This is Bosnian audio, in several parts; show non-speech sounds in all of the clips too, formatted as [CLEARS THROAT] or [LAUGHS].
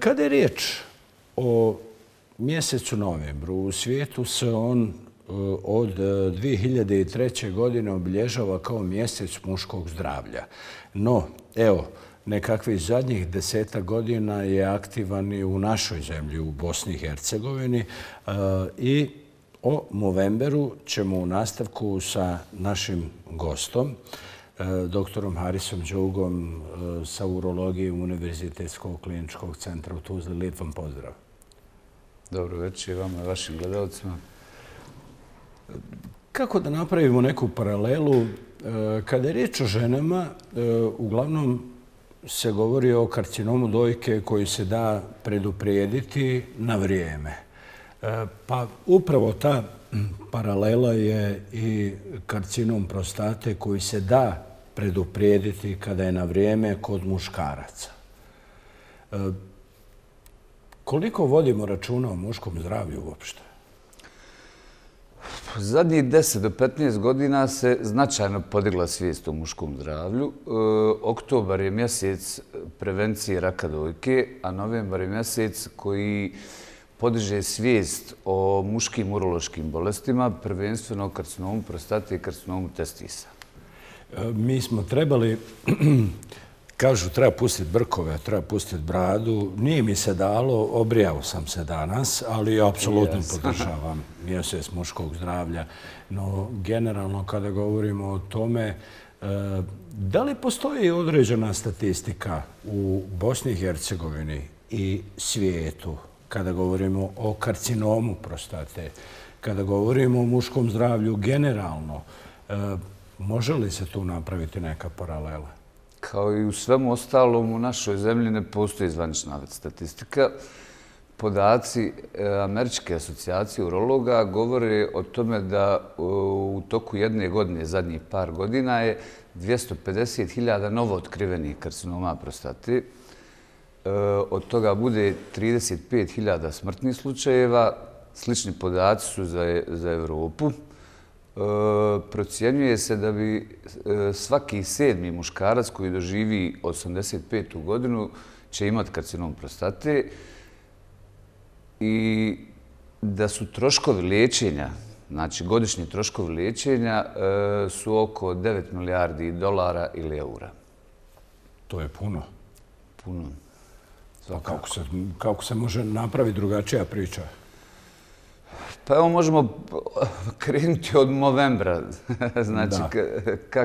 Kada je riječ o mjesecu novembru u svijetu se on e, od 2003. E, godine obilježava kao mjesec muškog zdravlja. No, evo, nekakve iz zadnjih deseta godina je aktivan i u našoj zemlji, u Bosni i Hercegovini. E, I o novemberu ćemo u nastavku sa našim gostom E, doktorom Harisom Đugom e, sa urologije Univerzitetskog kliničkog centra u Tuzli. Lijep vam pozdrav. Dobro večer vam i vašim gledalcima. Kako da napravimo neku paralelu? E, kada je riječ o ženama, uglavnom se govori o karcinomu dojke koji se da preduprijediti na vrijeme. Pa upravo ta paralela je i karcinom prostate koji se da preduprijediti kada je na vrijeme kod muškaraca. E, koliko vodimo računa o muškom zdravlju uopšte? Zadnjih 10 do 15 godina se značajno podigla svijest o muškom zdravlju. E, oktobar je mjesec prevencije raka dojke, a novembar je mjesec koji podiže svijest o muškim urološkim bolestima, prvenstveno karcinomu prostate i karcinomu testisa. Mi smo trebali, [CLEARS THROAT] kažu, treba pustiti brkove, treba pustiti bradu. Nije mi se dalo, obrijao sam se danas, ali apsolutno [LAUGHS] podržavam mjesec muškog zdravlja. No, generalno, kada govorimo o tome, e, da li postoji određena statistika u Bosni i Hercegovini i svijetu kada govorimo o karcinomu prostate, kada govorimo o muškom zdravlju generalno, e, Može li se tu napraviti neka paralela? Kao i u svemu ostalom, u našoj zemlji ne postoji zvanična statistika. Podaci e, Američke asocijacije urologa govore o tome da e, u toku jedne godine, zadnjih par godina, je 250.000 novo otkrivenih karcinoma prostati. E, od toga bude 35.000 smrtnih slučajeva. Slični podaci su za Evropu. E, Procijenjuje se da bi e, svaki sedmi muškarac koji doživi 85. godinu će imati karcinom prostate i da su troškovi liječenja, znači godišnji troškovi liječenja, e, su oko 9 milijardi dolara ili eura. To je puno. Puno. Pa kako se Kako se može napraviti drugačija priča? Pa evo možemo krenuti od novembra. [LAUGHS] Znači,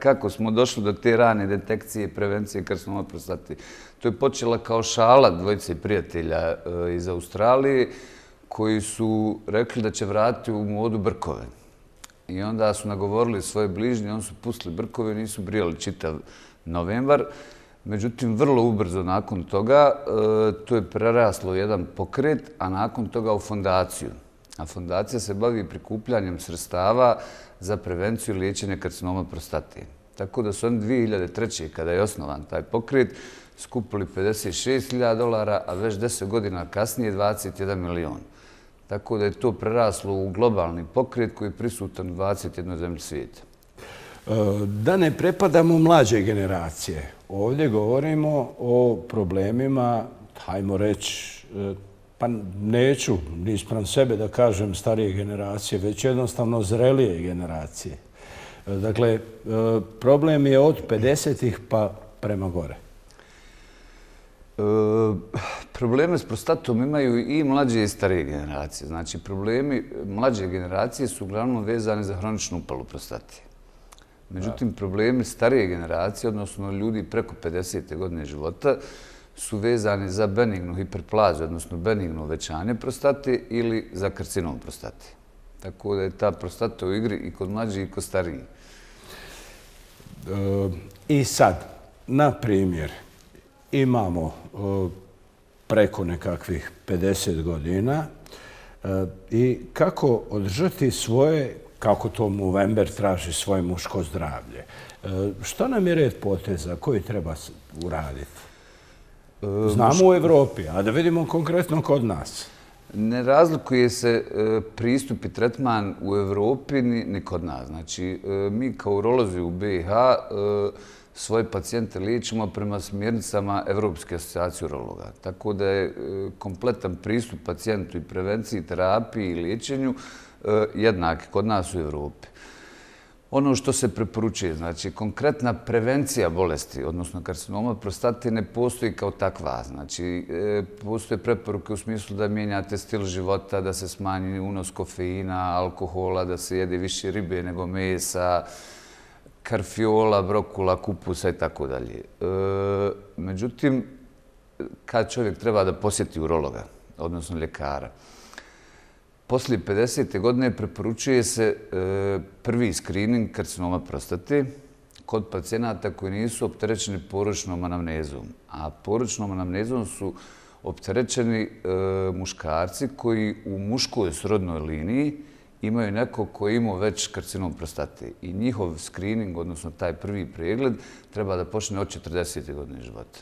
kako smo došli do te rane detekcije i prevencije kad smo oprostati. To je počela kao šala dvojice prijatelja eh, iz Australije koji su rekli da će vratiti u modu brkove. I onda su nagovorili svoje bližnje, oni su pustili brkove nisu brijali čitav novembar. Međutim, vrlo ubrzo nakon toga eh, to je preraslo u jedan pokret, a nakon toga u fondaciju a fondacija se bavi prikupljanjem srstava za prevenciju i liječenje karcinoma prostate. Tako da su oni 2003. kada je osnovan taj pokret, skupili 56.000 dolara, a već 10 godina kasnije 21 milion. Tako da je to preraslo u globalni pokret koji je prisutan u 21. zemlji svijeta. E, da ne prepadamo mlađe generacije, ovdje govorimo o problemima, hajmo reći, e, Pa neću, nisprem sebe da kažem starije generacije, već jednostavno zrelije generacije. E, dakle, e, problem je od 50-ih pa prema gore. E, probleme s prostatom imaju i mlađe i starije generacije. Znači, problemi mlađe generacije su uglavnom vezani za hroničnu upalu prostatije. Međutim, problemi starije generacije, odnosno ljudi preko 50. godine života, su vezane za benignu hiperplazu, odnosno benignu uvećanje prostate ili za karcinom prostate. Tako da je ta prostata u igri i kod mlađe i kod starije. I sad, na primjer, imamo e, preko nekakvih 50 godina e, i kako održati svoje, kako to Movember traži, svoje muško zdravlje. E, što nam je red poteza? Koji treba uraditi? E, Znamo u Evropi, a da vidimo konkretno kod nas. Ne razlikuje se e, pristup i tretman u Evropi ni kod nas. Znači, e, mi kao urolozi u BiH svoje pacijente liječimo prema smjernicama Evropske asocijacije urologa. Tako da je kompletan pristup pacijentu i prevenciji, terapiji i liječenju jednak kod nas u Evropi ono što se preporučuje, znači konkretna prevencija bolesti, odnosno karcinoma prostate, ne postoji kao takva. Znači, e, postoje preporuke u smislu da mijenjate stil života, da se smanji unos kofeina, alkohola, da se jede više ribe nego mesa, karfiola, brokula, kupusa i tako dalje. E, međutim, kad čovjek treba da posjeti urologa, odnosno ljekara, poslije 50. godine preporučuje se e, prvi skrining karcinoma prostate kod pacijenata koji nisu opterećeni poročnom anamnezom. A poročnom anamnezom su opterećeni e, muškarci koji u muškoj srodnoj liniji imaju neko koji ima već karcinom prostate. I njihov skrining, odnosno taj prvi pregled, treba da počne od 40. godine života.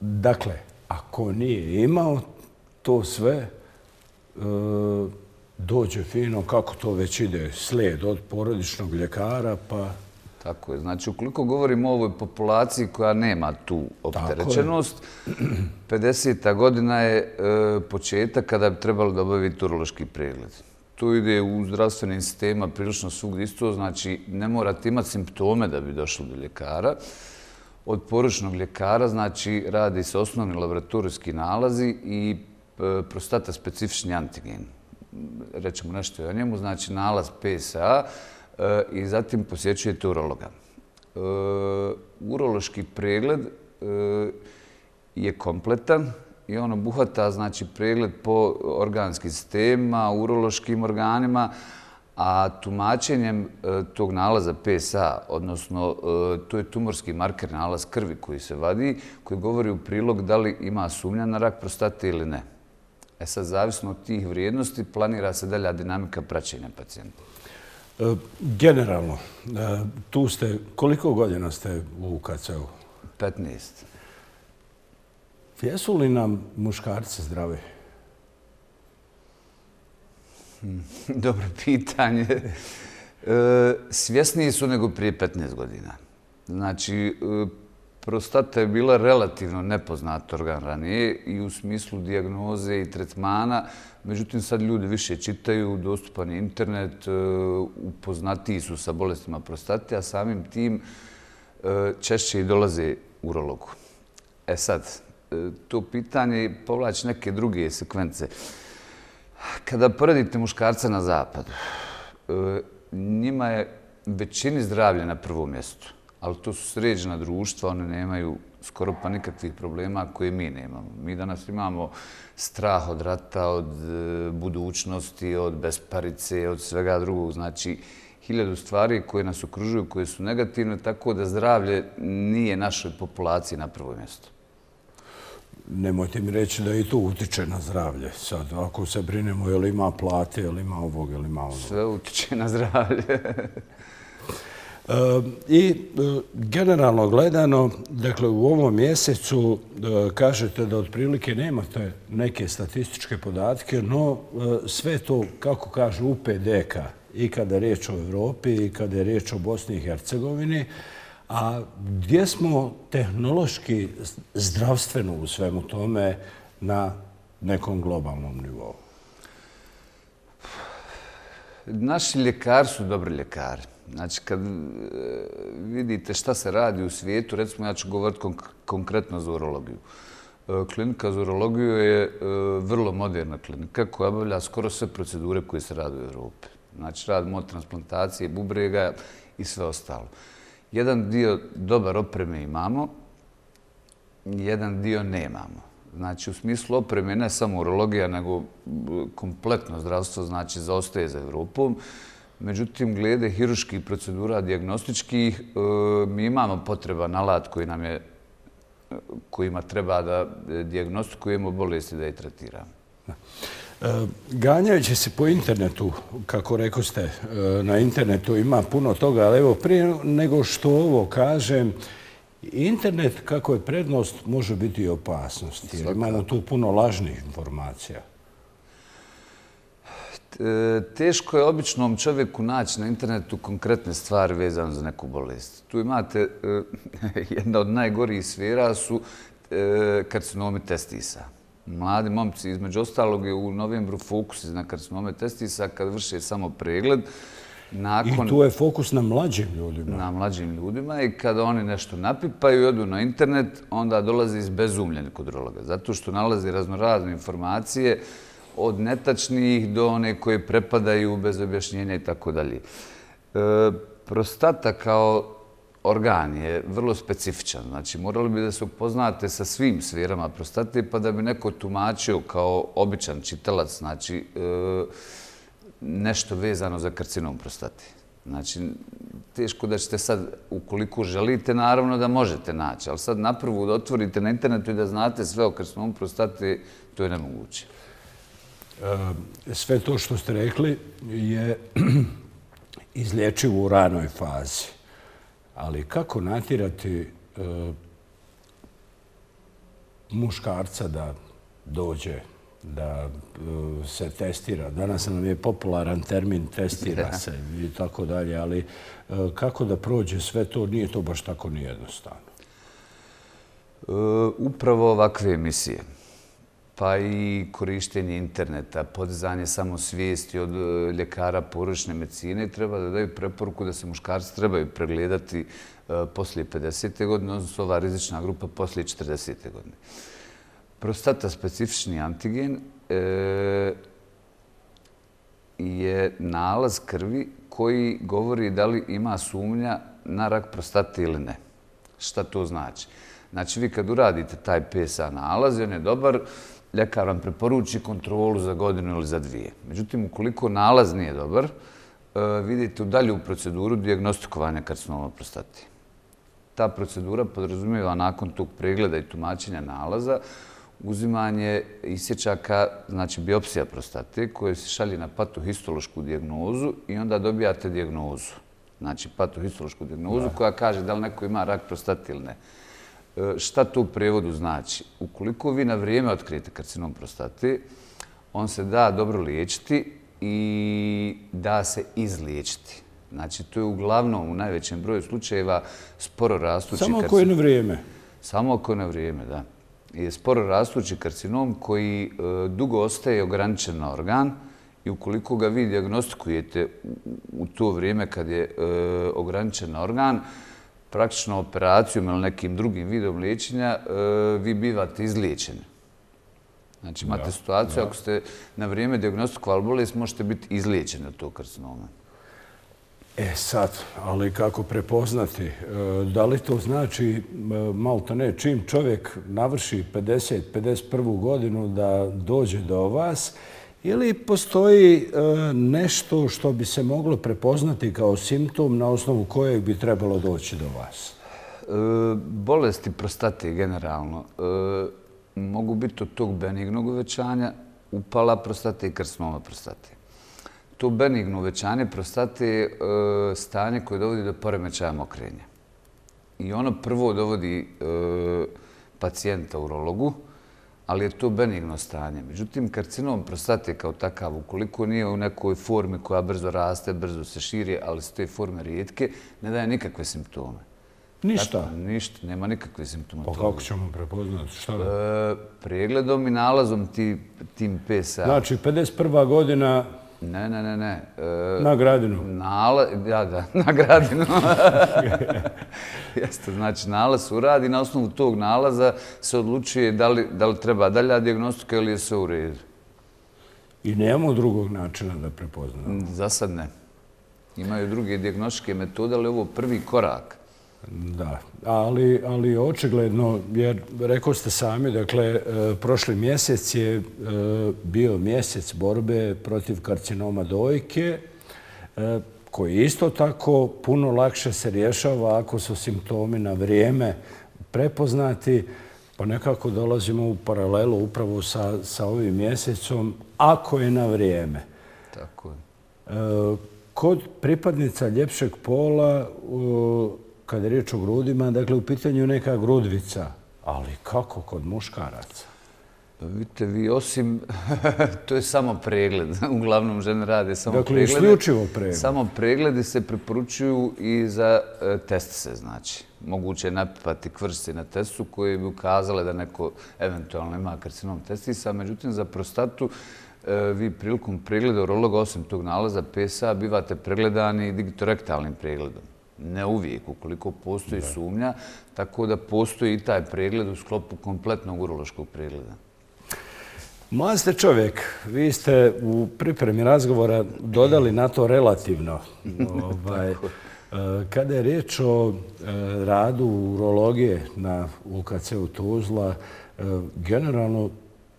Dakle, ako nije imao to sve, E, dođe fino kako to već ide slijed od porodičnog ljekara pa... Tako je. Znači, ukoliko govorimo o ovoj populaciji koja nema tu opterećenost, 50-ta godina je e, početak kada bi trebalo da obaviti urološki pregled. To ide u zdravstvenim sistema prilično svugdje isto, znači ne morate imati simptome da bi došlo do ljekara. Od poručnog ljekara, znači, radi se osnovni laboratorijski nalazi i prostata specifični antigen. Rećemo nešto o njemu, znači nalaz PSA e, i zatim posjećujete urologa. E, urološki pregled e, je kompletan i on obuhvata znači, pregled po organskim sistemima, urološkim organima, a tumačenjem tog nalaza PSA, odnosno to je tumorski marker nalaz krvi koji se vadi, koji govori u prilog da li ima sumnja na rak prostate ili ne. E sad, zavisno od tih vrijednosti, planira se dalja dinamika praćenja pacijenta? E, generalno, e, tu ste, koliko godina ste u UKC-u? 15. Jesu li nam muškarci zdravi? [LAUGHS] Dobro pitanje. E, svjesniji su nego prije 15 godina. Znači, prostata je bila relativno nepoznat organ ranije i u smislu diagnoze i tretmana. Međutim, sad ljudi više čitaju, dostupan je internet, e, upoznatiji su sa bolestima prostate, a samim tim e, češće i dolaze urologu. E sad, e, to pitanje povlači neke druge sekvence. Kada poredite muškarca na zapadu, njima je većini zdravlje na prvom mjestu ali to su sređena društva, one nemaju skoro pa nikakvih problema koje mi nemamo. Mi danas imamo strah od rata, od e, budućnosti, od besparice, od svega drugog. Znači, hiljadu stvari koje nas okružuju, koje su negativne, tako da zdravlje nije našoj populaciji na prvo mjesto. Nemojte mi reći da i to utiče na zdravlje. Sad, ako se brinemo, je li ima plate, je li ima ovog, je li ima ovog? Sve utiče na zdravlje. [LAUGHS] Ehm, I eh, generalno gledano, dakle u ovom mjesecu eh, kažete da otprilike nemate neke statističke podatke, no eh, sve to, kako kažu, u pdk i kada je riječ o Evropi i kada je riječ o Bosni i Hercegovini, a gdje smo tehnološki zdravstveno u svemu tome na nekom globalnom nivou? Naši ljekari su dobri ljekari. Znači, kad e, vidite šta se radi u svijetu, recimo ja ću govoriti konkretno za urologiju. E, klinika za urologiju je e, vrlo moderna klinika koja obavlja skoro sve procedure koje se rade u Europi. Znači, radimo od transplantacije, bubrega i sve ostalo. Jedan dio dobar opreme imamo, jedan dio nemamo. Znači, u smislu opreme ne samo urologija, nego kompletno zdravstvo, znači, zaostaje za Europom. Međutim, glede hiruških procedura diagnostičkih, e, mi imamo potreban alat e, kojima treba da e, diagnostikujemo bolesti da je tratiramo. Ganjajući se po internetu, kako rekao ste, na internetu ima puno toga, ali evo prije nego što ovo kažem, internet kako je prednost može biti i opasnost. Imamo tu puno lažnih informacija. E, teško je običnom čovjeku naći na internetu konkretne stvari vezane za neku bolest. Tu imate e, [LAUGHS] jedna od najgorijih svjera su e, karcinome testisa. Mladi momci, između ostalog, je u novembru fokus na karcinome testisa kad vrši samo pregled. I tu je fokus na mlađim ljudima. Na mlađim ljudima i kada oni nešto napipaju i odu na internet, onda dolaze izbezumljeni kod urologa. Zato što nalaze raznorazne informacije, od netačnih do one koje prepadaju bez objašnjenja i tako dalje. E, prostata kao organ je vrlo specifičan. Znači, morali bi da se upoznate sa svim svirama prostate, pa da bi neko tumačio kao običan čitalac, znači, e, nešto vezano za karcinom prostate. Znači, teško da ćete sad, ukoliko želite, naravno da možete naći, ali sad naprvo da otvorite na internetu i da znate sve o karcinom prostate, to je nemoguće. Ehm, sve to što ste rekli je [CLEARS THROAT] izlječivo u ranoj fazi. Ali kako natirati ehm, muškarca da dođe, da ehm, se testira? Danas nam je popularan termin testira se i tako dalje, ali kako da prođe sve to? Nije to baš tako nijednostavno. Upravo ovakve emisije. Upravo ovakve emisije pa i korištenje interneta, podizanje samosvijesti od e, ljekara poročne medicine, treba da daju preporuku da se muškarci trebaju pregledati e, poslije 50. godine, odnosno ova rizična grupa poslije 40. godine. Prostata specifični antigen e, je nalaz krvi koji govori da li ima sumnja na rak prostate ili ne. Šta to znači? Znači, vi kad uradite taj PSA nalaz, on je dobar, ljekar vam preporuči kontrolu za godinu ili za dvije. Međutim, ukoliko nalaz nije dobar, e, vidite u dalju proceduru diagnostikovanja karcinoma prostate. Ta procedura podrazumijeva nakon tog pregleda i tumačenja nalaza uzimanje isječaka, znači biopsija prostate, koje se šalje na patohistološku diagnozu i onda dobijate diagnozu. Znači patohistološku diagnozu koja kaže da li neko ima rak prostate ili ne. E, šta to u prevodu znači? Ukoliko vi na vrijeme otkrijete karcinom prostate, on se da dobro liječiti i da se izliječiti. Znači, to je uglavnom u najvećem broju slučajeva sporo rastući karcinom. Samo ako je na vrijeme. Samo ako je na vrijeme, da. Je sporo rastući karcinom koji e, dugo ostaje ograničen na organ i ukoliko ga vi diagnostikujete u to vrijeme kad je e, ograničen na organ, praktično operacijom ili nekim drugim vidom liječenja, e, vi bivate izliječeni. Znači, imate situaciju, ako ste na vrijeme diagnostikovali bolest, možete biti izliječeni od tog karcinoma. E sad, ali kako prepoznati, e, da li to znači, e, malo to ne, čim čovjek navrši 50-51. godinu da dođe do vas, Je li postoji e, nešto što bi se moglo prepoznati kao simptom na osnovu kojeg bi trebalo doći do vas? E, bolesti prostate generalno e, mogu biti od tog benignog uvećanja upala prostate i krsnoma prostate. To benigno uvećanje prostate je stanje koje dovodi do poremećaja mokrenja. I ono prvo dovodi pacijenta urologu, ali je to benigno stanje. Međutim, karcinom prostate kao takav, ukoliko nije u nekoj formi koja brzo raste, brzo se širi, ali s te forme rijetke, ne daje nikakve simptome. Ništa? Ništa, nema nikakve simptome. Pa kako ćemo prepoznati? Šta da? E, pregledom i nalazom tim PSA. Znači, 51. godina Ne, ne, ne, ne. E, na gradinu. Nala, ja, da, [LAUGHS] na gradinu. Jeste, znači, nalaz uradi na osnovu tog nalaza se odlučuje da li, da treba dalja diagnostika ili je sve u redu. I nemamo drugog načina da prepoznamo. Za sad ne. Imaju druge diagnoške metode, ali ovo prvi korak. Da, ali, ali očigledno, jer rekao ste sami, dakle, e, prošli mjesec je e, bio mjesec borbe protiv karcinoma dojke, e, koji isto tako puno lakše se rješava ako su simptomi na vrijeme prepoznati, pa nekako dolazimo u paralelu upravo sa, sa ovim mjesecom, ako je na vrijeme. Tako je. Kod pripadnica ljepšeg pola, kada je riječ o grudima, dakle, u pitanju neka grudvica, ali kako kod muškaraca? Pa vidite, vi osim, [LAUGHS] to je samo pregled, [LAUGHS] uglavnom žene rade samo pregled. Dakle, isključivo pregled. Samo pregledi se preporučuju i za e, test se, znači. Moguće je napipati kvrsti na testu koje bi ukazale da neko eventualno ima karcinom testisa, međutim, za prostatu, e, vi prilikom pregleda urologa, osim tog nalaza PSA, bivate pregledani digitorektalnim pregledom ne uvijek, ukoliko postoji sumnja, tako da postoji i taj pregled u sklopu kompletnog urološkog pregleda. Moja ste čovjek, vi ste u pripremi razgovora dodali na to relativno. [LAUGHS] Ovaj, e, kada je riječ o e, radu urologije na UKC-u Tuzla, e, generalno,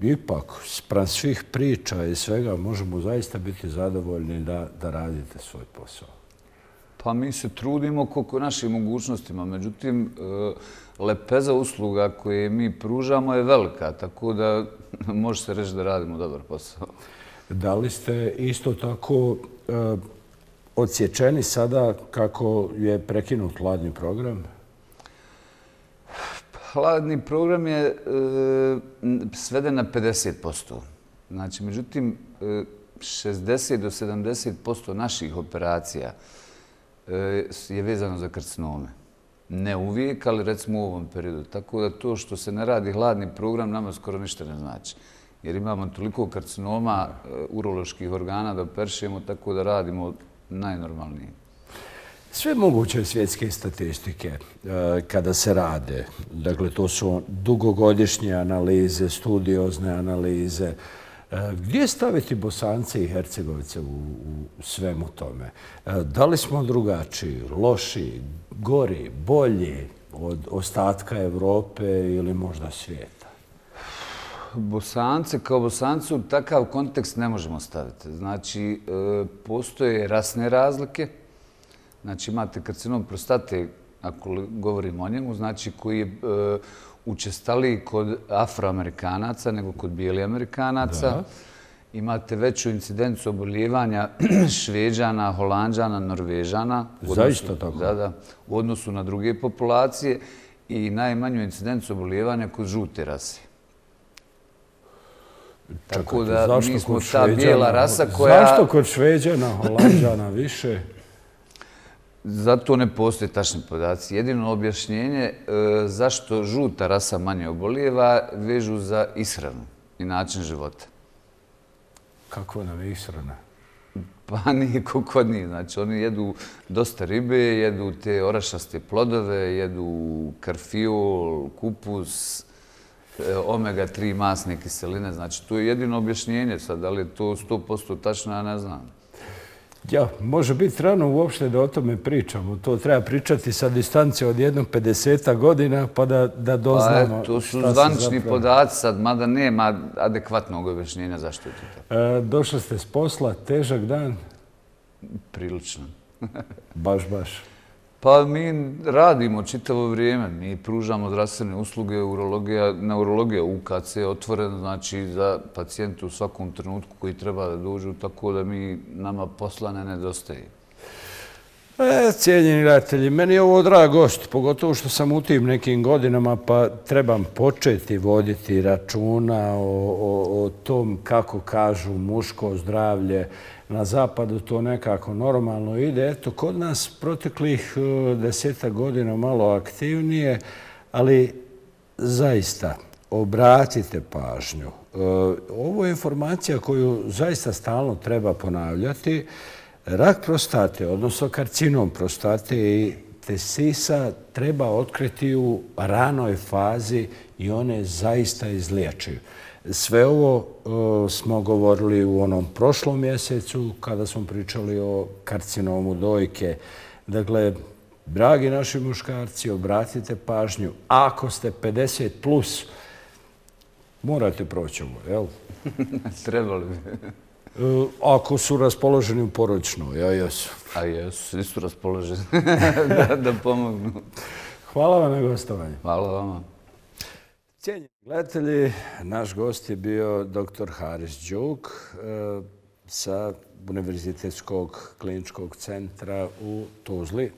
ipak, spran svih priča i svega, možemo zaista biti zadovoljni da radite svoj posao. Pa mi se trudimo koliko našim mogućnostima. Međutim, e, lepeza usluga koje mi pružamo je velika, tako da [LAUGHS] može se reći da radimo dobar posao. Da li ste isto tako e, odsječeni sada kako je prekinut hladni program? Hladni program je e, sveden na 50%. Znači, međutim, 60 do 70% naših operacija E, je vezano za karcinome. Ne uvijek, ali recimo u ovom periodu. Tako da to što se ne radi hladni program nama skoro ništa ne znači. Jer imamo toliko karcinoma e, uroloških organa da peršemo, tako da radimo najnormalnije. Sve moguće svjetske statistike e, kada se rade, dakle to su dugogodišnje analize, studiozne analize, E, gdje staviti Bosance i Hercegovice u svemu tome? E, da li smo drugačiji, loši, gori, bolji od ostatka Evrope ili možda svijeta? Bosance kao Bosance u takav kontekst ne možemo staviti. Znači, e, postoje rasne razlike. Znači, imate karcinom prostate, ako govorimo o njemu, znači koji je učestali kod afroamerikanaca nego kod bijeli amerikanaca. Imate veću incidencu oboljevanja [CLEARS THROAT] šveđana, holandžana, norvežana. Zaista tako. Da, da. U odnosu na druge populacije i najmanju incidencu oboljevanja kod žute rase. Tako da mi smo ta bijela rasa koja... Zašto kod šveđana, holandžana više? Zato ne postoje tačni podaci. Jedino objašnjenje e, zašto žuta rasa manje obolijeva vežu za ishranu i način života. Kako nam je ishrana? Pa [LAUGHS] niko kod nije. Znači, oni jedu dosta ribe, jedu te orašaste plodove, jedu karfiol, kupus, e, omega-3 masne kiseline. Znači, to je jedino objašnjenje. Sad, da li je to 100% tačno, ja ne znam. Ja, može biti rano uopšte da o tome pričamo. To treba pričati sa distancije od jednog 50 godina pa da, da pa doznamo... Pa, to su zvanični podaci sad, mada nema adekvatnog objašnjenja zašto je to tako. E, došli ste s posla, težak dan? Prilično. baš, baš. Pa mi radimo čitavo vrijeme, mi pružamo zdravstvene usluge, urologija, neurologija UKC je otvoren znači, za pacijente u svakom trenutku koji treba da dođu, tako da mi nama poslane nedostaje. E, cijenjeni gledatelji, meni je ovo drag gost, pogotovo što sam u tim nekim godinama, pa trebam početi voditi računa o, o tom, kako kažu, muško zdravlje, na zapadu to nekako normalno ide. Eto, kod nas proteklih e, deseta godina malo aktivnije, ali zaista obratite pažnju. E, ovo je informacija koju zaista stalno treba ponavljati. Rak prostate, odnosno karcinom prostate i testisa treba otkriti u ranoj fazi i one zaista izliječuju. Sve ovo e, smo govorili u onom prošlom mjesecu kada smo pričali o karcinomu dojke. Dakle, dragi naši muškarci, obratite pažnju. Ako ste 50+, plus, morate proći ovo, jel? [LAUGHS] Trebali bi. E, ako su raspoloženi u poročnoj, ja jesu. A jesu, svi su raspoloženi [LAUGHS] da, pomognu. Hvala vam na gostovanje. Hvala vam. Cijenje. Gledatelji, naš gost je bio dr. Haris Đuk e, sa Univerzitetskog kliničkog centra u Tuzli.